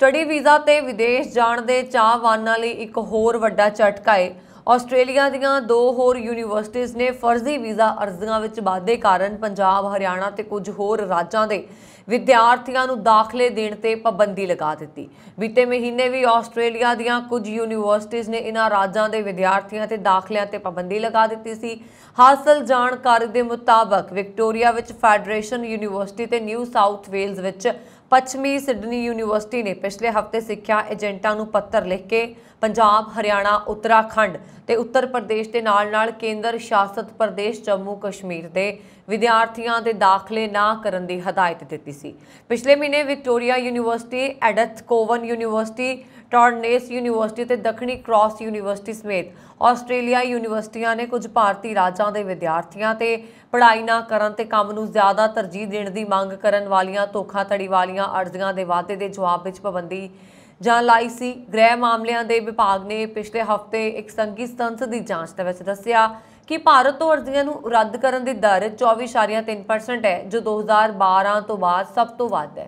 Study visa ਤੇ ਵਿਦੇਸ਼ ਜਾਣ ਦੇ ਚਾਹਵਾਨਾਂ ਲਈ ਇੱਕ ਹੋਰ ਵੱਡਾ ਝਟਕਾ ਹੈ ਆਸਟ੍ਰੇਲੀਆ ਦੀਆਂ ਦੋ ਹੋਰ ਯੂਨੀਵਰਸਿਟੀਆਂ ਨੇ ਫਰਜ਼ੀ ਵੀਜ਼ਾ ਅਰਜ਼ੀਆਂ ਵਿੱਚ ਵਾਧੇ ਕਾਰਨ ਪੰਜਾਬ, ਹਰਿਆਣਾ ਤੇ ਕੁਝ ਹੋਰ ਰਾਜਾਂ ਦੇ ਵਿਦਿਆਰਥੀਆਂ ਨੂੰ ਦਾਖਲੇ ਦੇਣ ਤੇ ਪਾਬੰਦੀ ਲਗਾ ਦਿੱਤੀ। ਬੀਤੇ ਮਹੀਨੇ ਵੀ ਆਸਟ੍ਰੇਲੀਆ ਦੀਆਂ ਕੁਝ ਯੂਨੀਵਰਸਿਟੀਆਂ ਨੇ ਇਨ੍ਹਾਂ ਰਾਜਾਂ ਦੇ ਵਿਦਿਆਰਥੀਆਂ ਤੇ ਦਾਖਲਿਆਂ ਤੇ ਪਾਬੰਦੀ ਲਗਾ ਦਿੱਤੀ ਸੀ। ਹਾਸਲ ਜਾਣਕਾਰੀ ਦੇ ਮੁਤਾਬਕ ਵਿਕਟੋਰੀਆ ਵਿੱਚ ਫੈਡਰੇਸ਼ਨ ਯੂਨੀਵਰਸਿਟੀ ਤੇ ਨਿਊ ਸਾਊਥ ਵੇਲਜ਼ ਵਿੱਚ ਪੱਛਮੀ ਸਿਡਨੀ ਯੂਨੀਵਰਸਿਟੀ ਨੇ ਪਿਛਲੇ ਹਫਤੇ ਸਿੱਖਿਆ ਏਜੰਟਾਂ ਨੂੰ ਪੱਤਰ ਲਿਖ ਕੇ ਪੰਜਾਬ ਹਰਿਆਣਾ ਉੱਤਰਾਖੰਡ ਤੇ ਉੱਤਰ ਪ੍ਰਦੇਸ਼ ਦੇ ਨਾਲ-ਨਾਲ ਕੇਂਦਰ ਸ਼ਾਸਿਤ ਪ੍ਰਦੇਸ਼ ਜੰਮੂ ਕਸ਼ਮੀਰ ਦੇ ਵਿਦਿਆਰਥੀਆਂ ਦੇ ਦਾਖਲੇ ਨਾ ਕਰਨ ਦੀ ਹਦਾਇਤ ਦਿੱਤੀ ਸੀ ਪਿਛਲੇ ਮਹੀਨੇ Victoria University Edith Cowan University Torrens University ਤੇ ਦੱਖਣੀ ਕ੍ਰਾਸ ਯੂਨੀਵਰਸਿਟੀ ਸਮੇਤ ਆਸਟ੍ਰੇਲੀਆ ਯੂਨੀਵਰਸਿਟੀਆਂ ਨੇ ਕੁਝ ਭਾਰਤੀ ਰਾਜਾਂ ਦੇ ਵਿਦਿਆਰਥੀਆਂ ਤੇ ਪੜ੍ਹਾਈ ਨਾ ਕਰਨ ਤੇ ਕੰਮ ਨੂੰ ਜ਼ਿਆਦਾ ਤਰਜੀਹ ਦੇਣ ਦੀ ਮੰਗ ਕਰਨ ਵਾਲੀਆਂ ਧੋਖਾਧੜੀ ਵਾਲੀਆਂ ਅਰਜ਼ੀਆਂ ਦੇ ਵਾਅਦੇ ਦੇ ਜਵਾਬ ਵਿੱਚ ਪਾਬੰਦੀ ਜਾਂ ਲਾਈ ਸੀ ਗ੍ਰਹਿ ਮਾਮਲਿਆਂ ਦੇ ਵਿਭਾਗ ਨੇ ਪਿਛਲੇ ਹਫ਼ਤੇ ਇੱਕ ਸੰਗੀ ਸੰਸਦ ਦੀ ਜਾਂਚ ਦੇ ਵਿੱਚ ਦੱਸਿਆ ਕਿ ਭਾਰਤ ਤੋਂ ਅਰਜ਼ੀਆਂ ਨੂੰ ਰੱਦ ਕਰਨ ਦੀ ਦਰ 24.3% ਹੈ ਜੋ 2012 ਤੋਂ ਬਾਅਦ ਸਭ ਤੋਂ ਵੱਧ ਹੈ